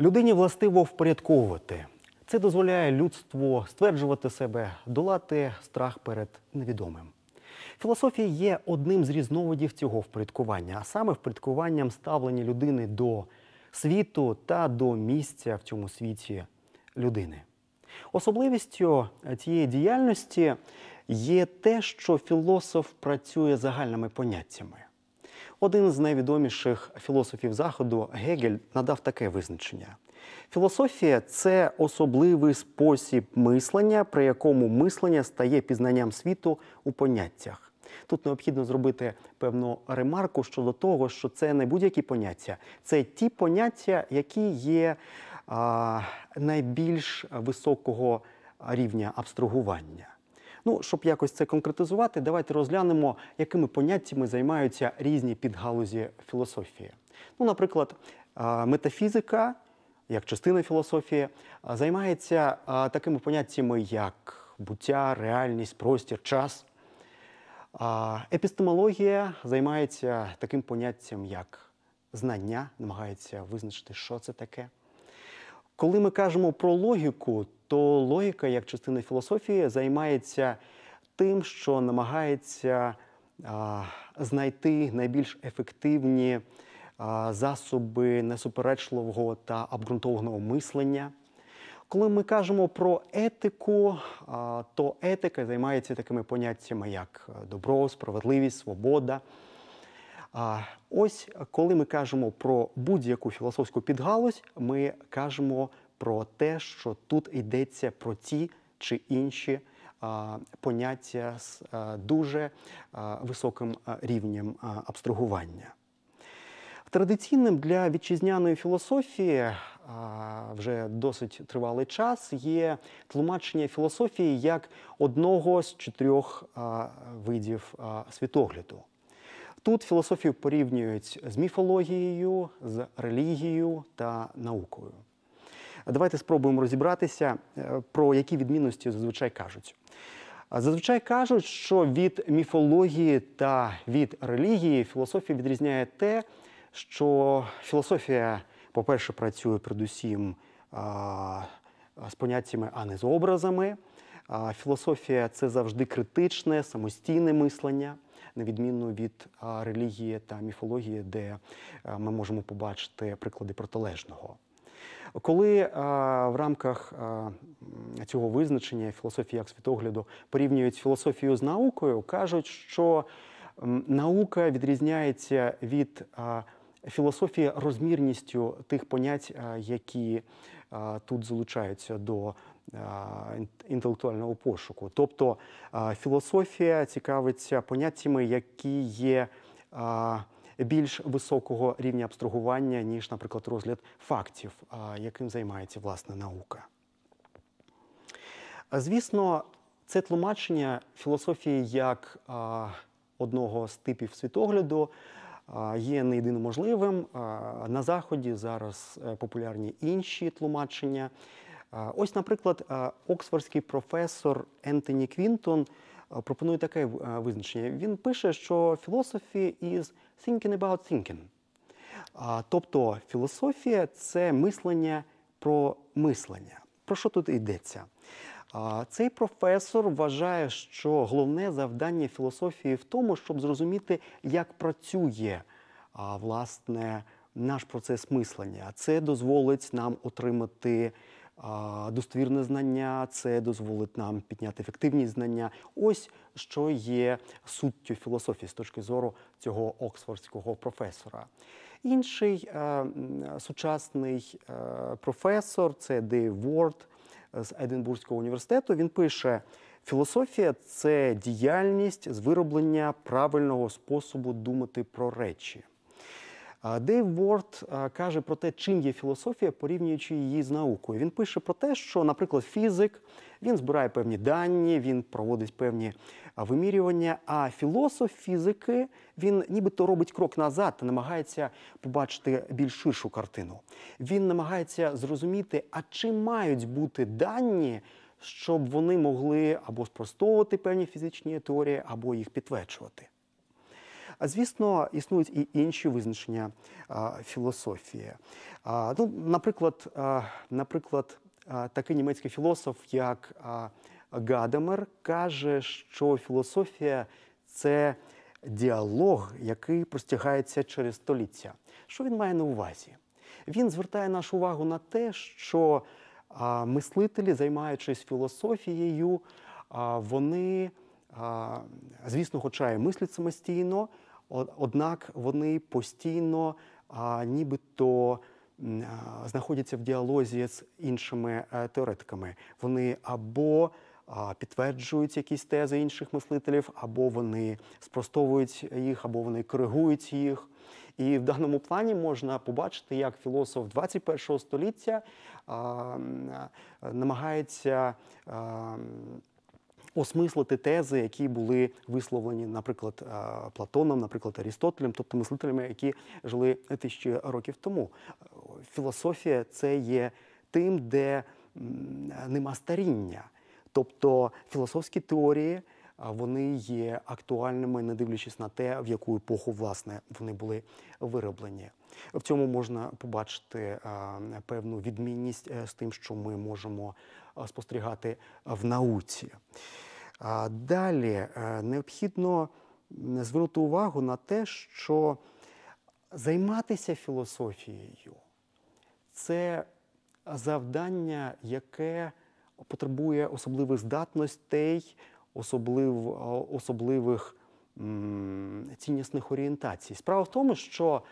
Людині властиво впорядковувати. Це дозволяє людству стверджувати себе, долати страх перед невідомим. Філософія є одним з різновидів цього впорядкування, а саме впорядкуванням ставлення людини до світу та до місця в цьому світі людини. Особливістю цієї діяльності є те, що філософ працює загальними поняттями. Один з найвідоміших філософів заходу Гегель надав таке визначення: філософія це особливий спосіб мислення, при якому мислення стає пізнанням світу у поняттях. Тут необхідно зробити певну ремарку щодо того, що це не будь-які поняття, це ті поняття, які є а, найбільш високого рівня абстругування. Ну, щоб якось це конкретизувати, давайте розглянемо, якими поняттями займаються різні підгалузі філософії. Ну, наприклад, метафізика, як частина філософії, займається такими поняттями, як буття, реальність, простір, час. Епістемологія займається таким поняттям, як знання, намагається визначити, що це таке. Коли ми кажемо про логіку, то логіка, як частина філософії, займається тим, що намагається а, знайти найбільш ефективні а, засоби несуперечливого та обґрунтованого мислення. Коли ми кажемо про етику, а, то етика займається такими поняттями, як е, добро, справедливість, свобода. А ось коли ми кажемо про будь-яку філософську підгалузь, ми кажемо про те, що тут йдеться про ті чи інші а, поняття з а, дуже а, високим рівнем а, абстрагування. Традиційним для вітчизняної філософії а, вже досить тривалий час є тлумачення філософії як одного з чотирьох а, видів а, світогляду. Тут філософію порівнюють з міфологією, з релігією та наукою. Давайте спробуємо розібратися, е, про які відмінності зазвичай кажуть. Зазвичай кажуть, що від міфології та від релігії філософія відрізняє те, що філософія, по-перше, працює передусім з поняттями, а не з образами. Філософія це завжди критичне, самостійне мислення, на відміну від релігії та міфології, де е, ми можемо побачити приклади протилежного. Коли е, в рамках е, цього визначення філософії як світогляду порівнюють філософію з наукою, кажуть, що наука відрізняється від е, філософії розмірністю тих понять, які тут залучаються до інтелектуального пошуку. Тобто філософія цікавиться поняттями, які є більш високого рівня абстрагування, ніж, наприклад, розгляд фактів, яким займається власна наука. Звісно, це тлумачення філософії як одного з типів світогляду. Є не єдиним можливим. На Заході зараз е, популярні інші тлумачення. Ось, наприклад, оксфордський професор Ентоні Квінтон пропонує таке визначення. Він пише, що філософі із Thinking about thinking. А, Тобто філософія це мислення про мислення. Про що тут йдеться? А, Цей професор вважає, що головне завдання філософії в тому, щоб зрозуміти, як працює а, власне наш процес мислення. це дозволить нам отримати достовірне знання, це дозволить нам підняти ефективні знання. Ось що є суттю філософії з точки зору цього оксфордського професора. Інший е, сучасний е, професор це Дейв Ворд е, з Единбурзького університету. Він пише: філософія це діяльність з вироблення правильного способу думати про речі. Дейв Ворд каже про те, чим є філософія, порівнюючи її з наукою. Він пише про те, що, наприклад, фізик він збирає певні дані, він проводить певні вимірювання. А філософ фізики він нібито робить крок назад та намагається побачити більш ширшу картину. Він намагається зрозуміти, а чи мають бути дані. Щоб вони могли або спростовувати певні фізичні теорії, або їх підтверджувати. А звісно, існують і інші визначення філософії. Ну, наприклад, наприклад, такий німецький філософ, як Гадемер, каже, що філософія це діалог, який простягається через століття. Що він має на увазі? Він звертає нашу увагу на те, що мислителі, займаючись філософією, вони, звісно, хоча і мислять самостійно, Однак вони постійно, а, нібито а, знаходяться в діалозі з іншими а, е, теоретиками. Вони або а, підтверджують якісь тези інших мислителів, або вони спростовують їх, або вони коригують їх. І в даному плані можна побачити, як філософ 21 століття а, намагається а, осмислити тези, які були висловлені, наприклад, е, Платоном, наприклад, Арістотелем, тобто мислителями, які жили тисячі років тому. Філософія це є тим, де нема старіння, тобто філософські теорії. Е, вони є актуальними, не дивлячись на те, в яку епоху власне вони були вироблені. В цьому можна побачити е, певну відмінність е, з тим, що ми можемо е, спостерігати в науці. Далі необхідно звернути увагу на те, що займатися філософією це завдання, яке потребує особливих здатностей, особлив, особливих ціннісних орієнтацій. Справа в тому, що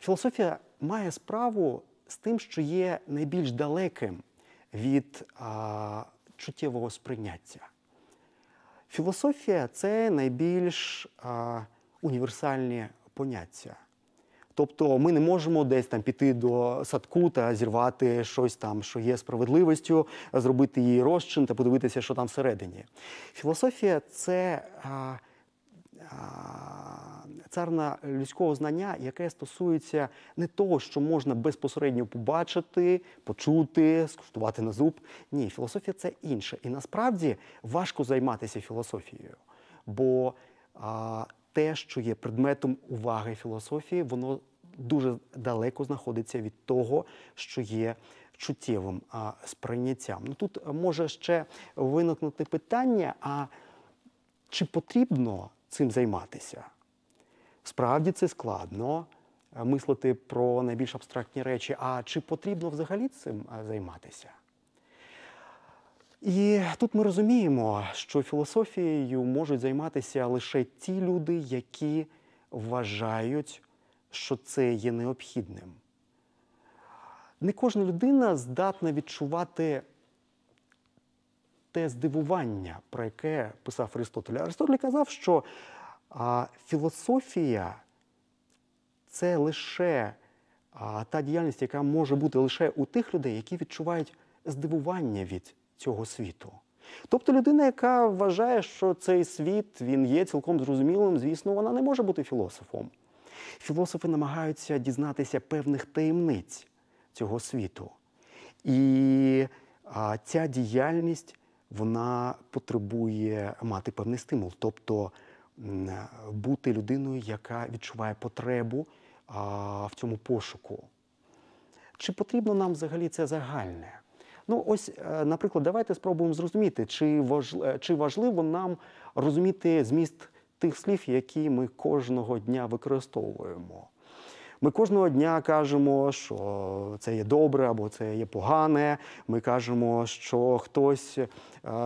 Філософія має справу з тим, що є найбільш далеким від а, чуттєвого сприйняття. Філософія це найбільш а, універсальні поняття. Тобто ми не можемо десь там піти до садку та зірвати щось там, що є справедливістю, зробити її розчин та подивитися, що там всередині. Філософія це а, а, царна людського знання, яке стосується не того, що можна безпосередньо побачити, почути, скуштувати на зуб. Ні, філософія це інше. І насправді важко займатися філософією, бо а, те, що є предметом уваги філософії, воно дуже далеко знаходиться від того, що є. Чуттєвим а, сприйняттям. Ну тут може ще виникнути питання: а чи потрібно цим займатися? Справді це складно е, мислити про найбільш абстрактні речі, а чи потрібно взагалі цим е, займатися? І тут ми розуміємо, що філософією можуть займатися лише ті люди, які вважають, що це є необхідним. Не кожна людина здатна відчувати те здивування, про яке писав Аристотель. Аристотель казав, що а філософія це лише та діяльність, яка може бути лише у тих людей, які відчувають здивування від цього світу. Тобто людина, яка вважає, що цей світ він є цілком зрозумілим, звісно, вона не може бути філософом. Філософи намагаються дізнатися певних таємниць цього світу. І а, ця діяльність вона потребує мати певний стимул. Тобто бути людиною, яка відчуває потребу в цьому пошуку. Чи потрібно нам взагалі це загальне? Ну, ось, е, наприклад, давайте спробуємо зрозуміти, чи важ... Е, чи важливо нам розуміти зміст тих слів, які ми кожного дня використовуємо. Ми кожного дня кажемо, що це є добре або це є погане. Ми кажемо, що хтось е,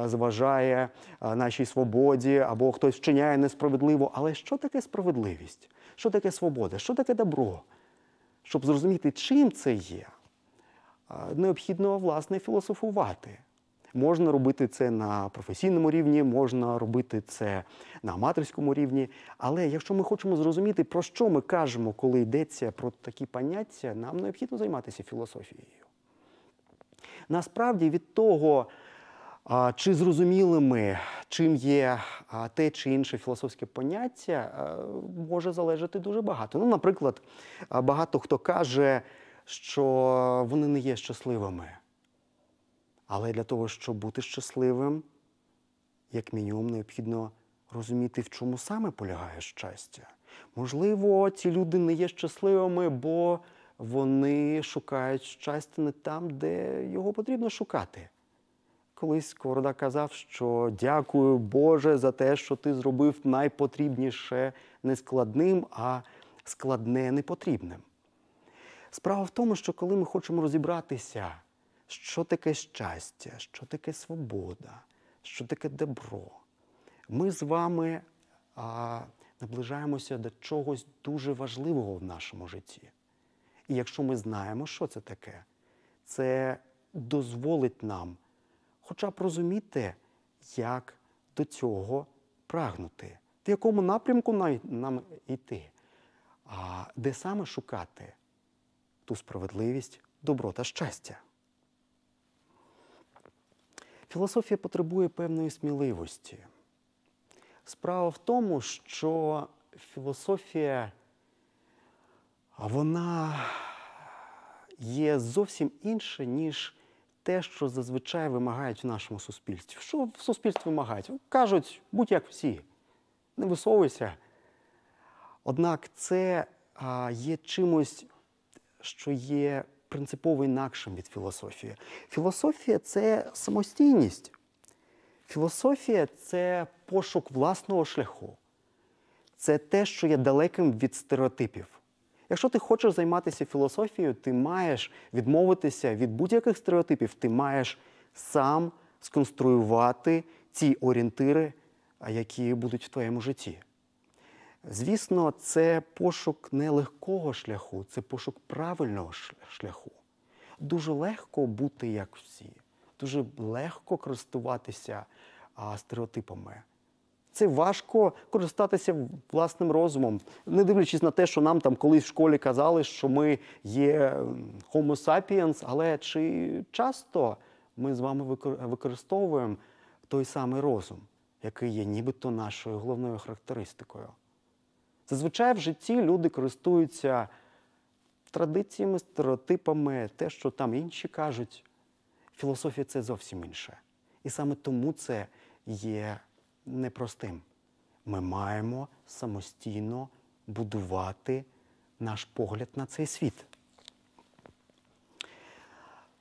зважає е, нашій свободі, або хтось вчиняє несправедливо. Але що таке справедливість? Що таке свобода? Що таке добро? Щоб зрозуміти, чим це є, е, необхідно власне філософувати. Можна робити це на професійному рівні, можна робити це на аматорському рівні. Але якщо ми хочемо зрозуміти, про що ми кажемо, коли йдеться про такі поняття, нам необхідно займатися філософією. Насправді від того, чи зрозуміли ми, чим є те чи інше філософське поняття, може залежати дуже багато. Ну, наприклад, багато хто каже, що вони не є щасливими. Але для того, щоб бути щасливим, як мінімум необхідно розуміти, в чому саме полягає щастя. Можливо, ці люди не є щасливими, бо вони шукають щастя не там, де його потрібно шукати. Колись Коворода казав, що дякую Боже за те, що ти зробив найпотрібніше не складним, а складне непотрібним. Справа в тому, що коли ми хочемо розібратися що таке щастя, що таке свобода, що таке добро. Ми з вами а, наближаємося до чогось дуже важливого в нашому житті. І якщо ми знаємо, що це таке, це дозволить нам хоча б розуміти, як до цього прагнути, в якому напрямку нам йти, а де саме шукати ту справедливість, добро та щастя. Філософія потребує певної сміливості. Справа в тому, що філософія вона є зовсім інша, ніж те, що зазвичай вимагають в нашому суспільстві. Що в суспільстві вимагають? Кажуть, будь як всі, не висовуйся. Однак це є чимось, що є принципово інакшим від філософії. Філософія це самостійність. Філософія це пошук власного шляху. Це те, що є далеким від стереотипів. Якщо ти хочеш займатися філософією, ти маєш відмовитися від будь-яких стереотипів, ти маєш сам сконструювати ці орієнтири, які будуть в твоєму житті. Звісно, це пошук не легкого шляху, це пошук правильного шляху. Дуже легко бути як всі, дуже легко користуватися а, стереотипами. Це важко користатися власним розумом, не дивлячись на те, що нам там колись в школі казали, що ми є homo sapiens, але чи часто ми з вами використовуємо той самий розум, який є нібито нашою головною характеристикою. Зазвичай в житті люди користуються традиціями, стереотипами, те, що там інші кажуть. Філософія це зовсім інше. І саме тому це є непростим. Ми маємо самостійно будувати наш погляд на цей світ.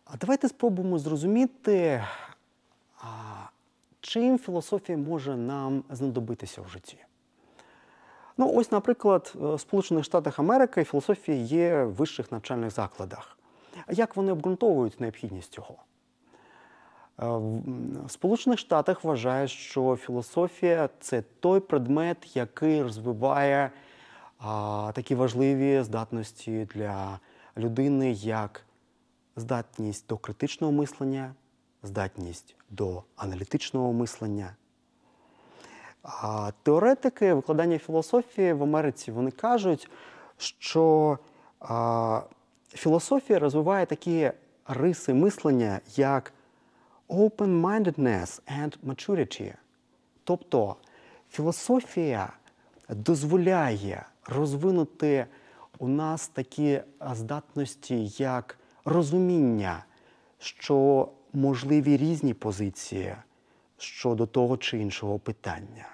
А давайте спробуємо зрозуміти, чим філософія може нам знадобитися в житті. Ну, ось, наприклад, е, в Сполучених Штатах Америки філософія є в вищих навчальних закладах. Як вони обґрунтовують необхідність цього? Е, в Сполучених Штатах вважають, що філософія це той предмет, який розвиває а, такі важливі здатності для людини, як здатність до критичного мислення, здатність до аналітичного мислення, а теоретики викладання філософії в Америці вони кажуть, що а, філософія розвиває такі риси мислення, як open-mindedness and maturity. Тобто філософія дозволяє розвинути у нас такі здатності, як розуміння, що можливі різні позиції щодо того чи іншого питання.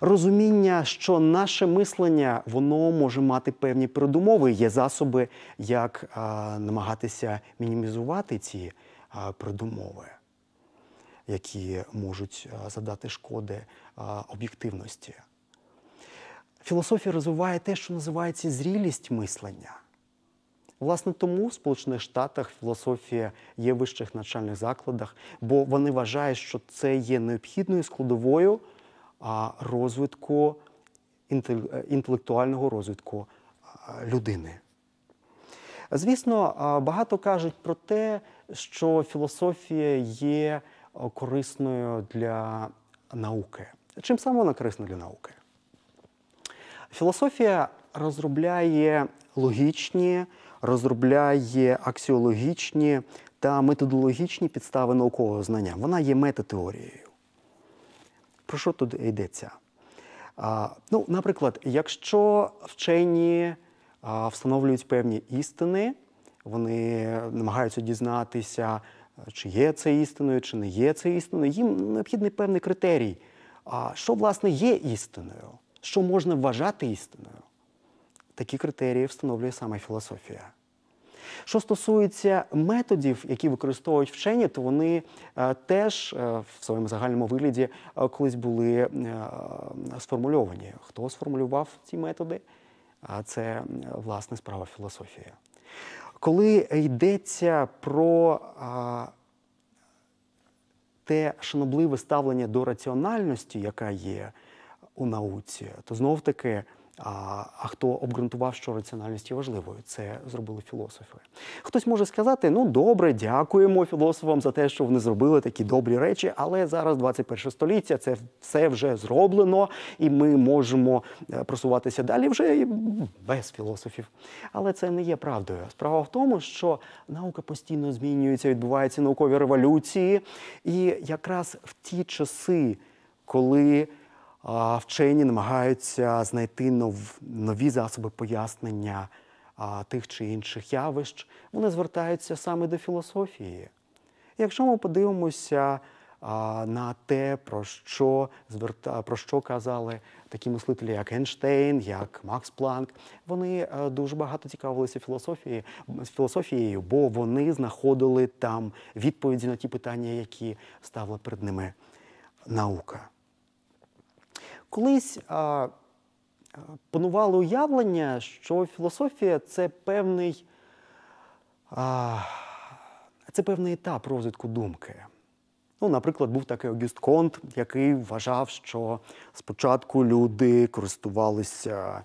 Розуміння, що наше мислення воно може мати певні передумови, є засоби, як а, намагатися мінімізувати ці а, передумови, які можуть а, задати шкоди а, об'єктивності. Філософія розвиває те, що називається зрілість мислення. Власне, тому в Сполучених Штатах філософія є в вищих навчальних закладах, бо вони вважають, що це є необхідною складовою розвитку е, інтелектуального розвитку людини. Звісно, багато кажуть про те, що філософія є е, корисною для науки. Чим саме вона корисна для науки? Філософія розробляє логічні розробляє аксіологічні та методологічні підстави наукового знання. Вона є метатеорією. Про що тут йдеться? А, ну, Наприклад, якщо вчені а, встановлюють певні істини, вони намагаються дізнатися, чи є це істиною, чи не є це істиною, їм необхідний певний критерій. А що, власне, є істиною, що можна вважати істиною? Такі критерії встановлює саме філософія. Що стосується методів, які використовують вчені, то вони е, теж е, в своєму загальному вигляді е, колись були сформульовані. Хто сформулював ці методи? А це власне справа філософія. Коли йдеться про те шанобливе ставлення до раціональності, яка є у науці, то знов таки. А а хто обґрунтував, що раціональність є важливою, це зробили філософи. Хтось може сказати: ну добре, дякуємо філософам за те, що вони зробили такі добрі речі, але зараз 21 століття, це все вже зроблено, і ми можемо е, просуватися далі вже без філософів. Але це не є правдою. Справа в тому, що наука постійно змінюється, відбуваються наукові революції, і якраз в ті часи, коли вчені намагаються знайти нові засоби пояснення тих чи інших явищ. Вони звертаються саме до філософії. Якщо ми подивимося на те, про що зверта про що казали такі мислителі, як Ейнштейн, як Макс Планк, вони е, дуже багато цікавилися філософією, філософією, бо вони знаходили там відповіді на ті питання, які ставила перед ними наука. Колись а, панувало уявлення, що філософія це певний а, це певний етап розвитку думки. Ну, Наприклад, був такий Огюст Конт, який вважав, що спочатку люди користувалися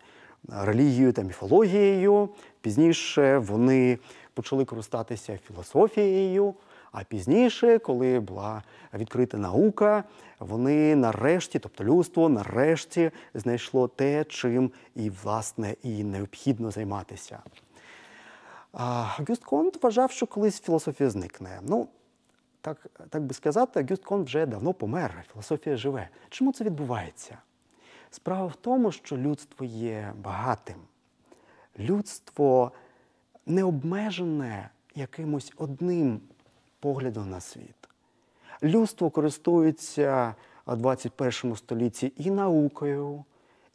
релігією та міфологією, пізніше вони почали користатися філософією. А пізніше, коли була відкрита наука, вони нарешті, тобто людство, нарешті знайшло те, чим і власне і необхідно займатися. Гюст Конт вважав, що колись філософія зникне. Ну, так так би сказати, Гюст Конт вже давно помер, філософія живе. Чому це відбувається? Справа в тому, що людство є багатим. Людство не обмежене якимось одним погляду на світ. Людство користується у 21 столітті і наукою,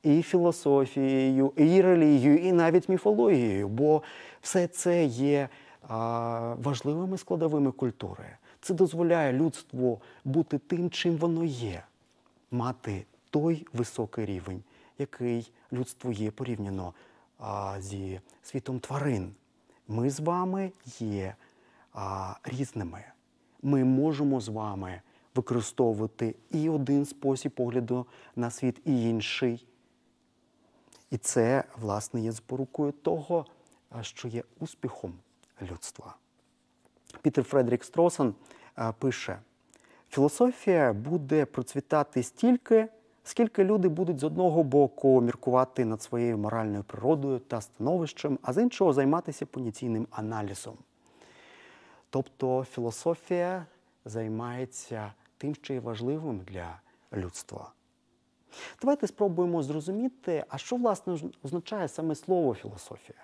і філософією, і релігією, і навіть міфологією, бо все це є важливими складовими культури. Це дозволяє людству бути тим, чим воно є, мати той високий рівень, який людство є порівняно зі світом тварин. Ми з вами є а, різними. Ми можемо з вами використовувати і один спосіб погляду на світ, і інший. І це, власне, є зборукою того, що є успіхом людства. Пітер Фредерік Стросен пише: філософія буде процвітати стільки, скільки люди будуть з одного боку міркувати над своєю моральною природою та становищем, а з іншого займатися поніційним аналізом. Тобто філософія займається тим, що є важливим для людства. Давайте спробуємо зрозуміти, а що власне означає саме слово філософія.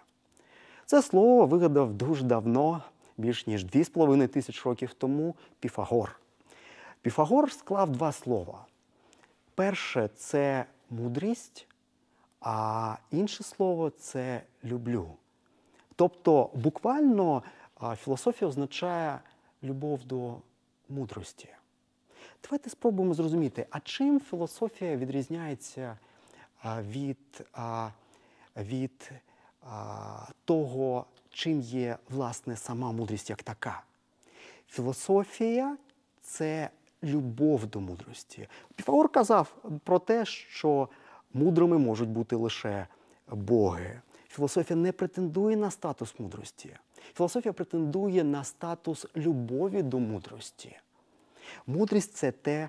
Це слово вигадав дуже давно, більш ніж 2,5 тисяч років тому Піфагор. Піфагор склав два слова. Перше це мудрість, а інше слово це люблю. Тобто буквально а філософія означає любов до мудрості. Давайте спробуємо зрозуміти, а чим філософія відрізняється від від того, чим є власне сама мудрість як така. Філософія це любов до мудрості. Піфагор казав про те, що мудрими можуть бути лише боги. Філософія не претендує на статус мудрості. Філософія претендує на статус любові до мудрості. Мудрість це те,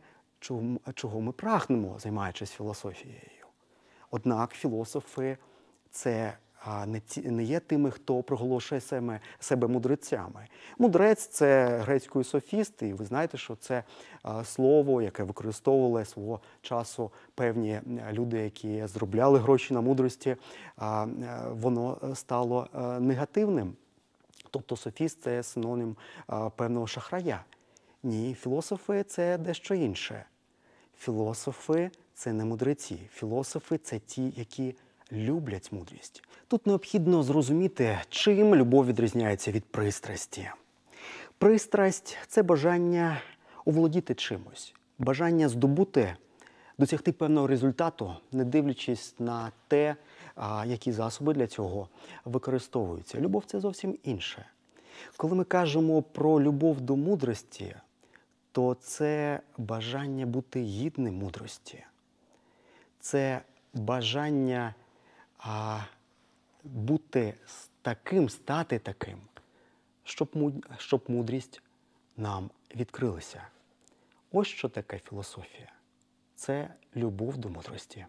чого ми прагнемо, займаючись філософією. Однак філософи це не є тими, хто проголошує себе, мудрецями. Мудрець це грецької софіст, і ви знаєте, що це слово, яке використовували свого часу певні е, люди, які зробляли гроші на мудрості, е, воно стало е, негативним. Тобто софіст це синонім певного шахрая. Ні, філософи це дещо інше. Філософи це не мудреці. Філософи це ті, які люблять мудрість. Тут необхідно зрозуміти, чим любов відрізняється від пристрасті. Пристрасть це бажання оволодіти чимось, бажання здобути, досягти певного результату, не дивлячись на те, а які засоби для цього використовуються. Любов це зовсім інше. Коли ми кажемо про любов до мудрості, то це бажання бути гідним мудрості, це бажання а, бути таким, стати таким, щоб, щоб мудрість нам відкрилася. Ось що таке філософія це любов до мудрості.